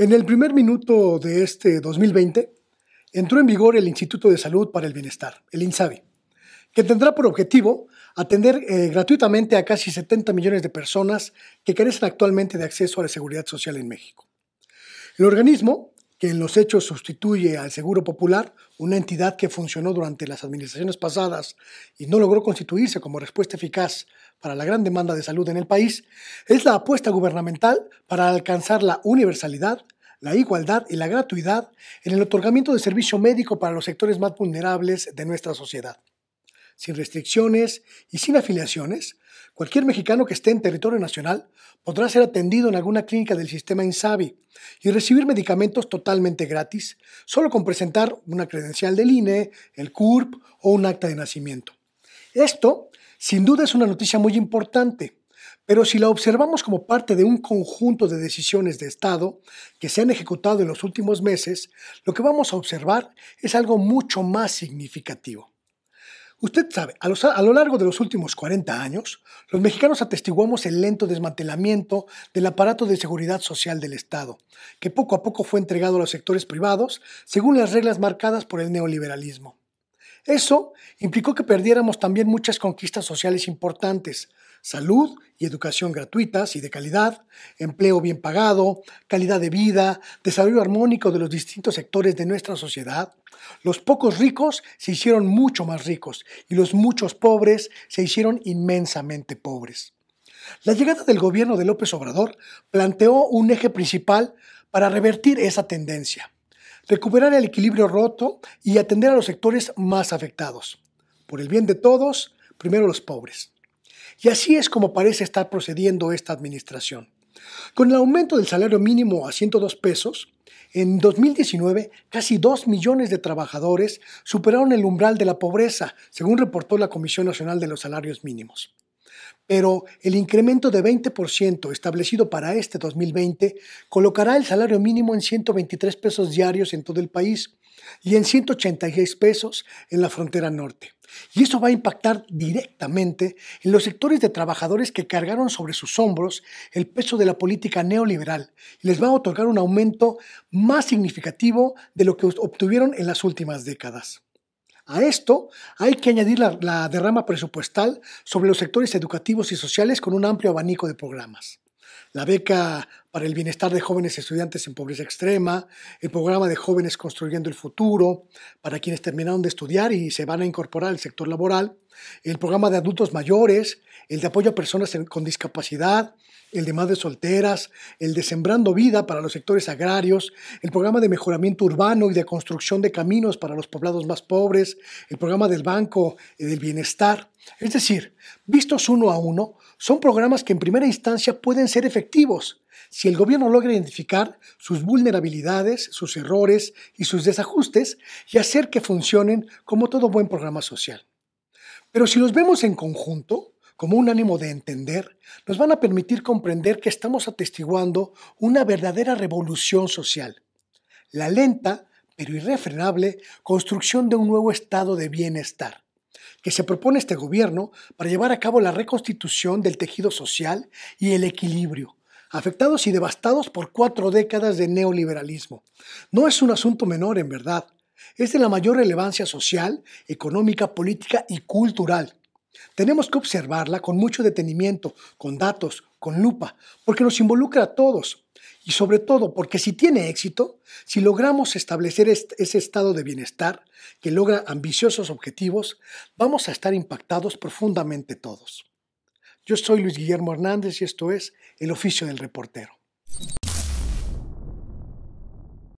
En el primer minuto de este 2020 entró en vigor el Instituto de Salud para el Bienestar, el INSABI, que tendrá por objetivo atender eh, gratuitamente a casi 70 millones de personas que carecen actualmente de acceso a la seguridad social en México. El organismo, que en los hechos sustituye al Seguro Popular, una entidad que funcionó durante las administraciones pasadas y no logró constituirse como respuesta eficaz para la gran demanda de salud en el país, es la apuesta gubernamental para alcanzar la universalidad, la igualdad y la gratuidad en el otorgamiento de servicio médico para los sectores más vulnerables de nuestra sociedad sin restricciones y sin afiliaciones, cualquier mexicano que esté en territorio nacional podrá ser atendido en alguna clínica del sistema INSABI y recibir medicamentos totalmente gratis, solo con presentar una credencial del INE, el CURP o un acta de nacimiento. Esto, sin duda, es una noticia muy importante, pero si la observamos como parte de un conjunto de decisiones de Estado que se han ejecutado en los últimos meses, lo que vamos a observar es algo mucho más significativo. Usted sabe, a, lo largo de los últimos 40 años, los mexicanos atestiguamos el lento desmantelamiento del aparato de seguridad social del Estado, que poco a poco fue entregado a los sectores privados según las reglas marcadas por el neoliberalismo. Eso implicó que perdiéramos también muchas conquistas sociales importantes, salud y educación gratuitas y de calidad, empleo bien pagado, calidad de vida, desarrollo armónico de los distintos sectores de nuestra sociedad. Los pocos ricos se hicieron mucho más ricos y los muchos pobres se hicieron inmensamente pobres. La llegada del gobierno de López Obrador planteó un eje principal para revertir esa tendencia recuperar el equilibrio roto y atender a los sectores más afectados. Por el bien de todos, primero los pobres. Y así es como parece estar procediendo esta administración. Con el aumento del salario mínimo a 102 pesos, en 2019 casi 2 millones de trabajadores superaron el umbral de la pobreza, según reportó la Comisión Nacional de los Salarios Mínimos. Pero el incremento de 20% establecido para este 2020 colocará el salario mínimo en 123 pesos diarios en todo el país y en 186 pesos en la frontera norte. Y eso va a impactar directamente en los sectores de trabajadores que cargaron sobre sus hombros el peso de la política neoliberal y les va a otorgar un aumento más significativo de lo que obtuvieron en las últimas décadas. A esto hay que añadir la, derrama presupuestal sobre los sectores educativos y sociales con un amplio abanico de programas la beca para el bienestar de jóvenes estudiantes en pobreza extrema, el programa de jóvenes construyendo el futuro, para quienes terminaron de estudiar y se van a incorporar al sector laboral, el programa de adultos mayores, el de apoyo a personas con discapacidad, el de madres solteras, el de Sembrando Vida para los sectores agrarios, el programa de mejoramiento urbano y de construcción de caminos para los poblados más pobres, el programa del Banco del Bienestar. Es decir, vistos uno a uno, son programas que en primera instancia pueden ser efectivos si el gobierno logra identificar sus vulnerabilidades, sus errores y sus desajustes y hacer que funcionen como todo buen programa social. Pero si los vemos en conjunto, como un ánimo de entender, nos van a permitir comprender que estamos atestiguando una verdadera revolución social. La lenta, pero irrefrenable, construcción de un nuevo estado de bienestar que se propone este gobierno para llevar a cabo la reconstitución del tejido social y el equilibrio, afectados y devastados por cuatro décadas de neoliberalismo. No es un asunto menor, en verdad es de la mayor relevancia social, económica, política y cultural. Tenemos que observarla con mucho detenimiento, con datos, con lupa, porque nos involucra a todos y sobre todo porque si tiene éxito, si logramos establecer ese estado de bienestar que logra ambiciosos objetivos, vamos a estar impactados profundamente todos. Yo soy Luis Guillermo Hernández y esto es El oficio del reportero.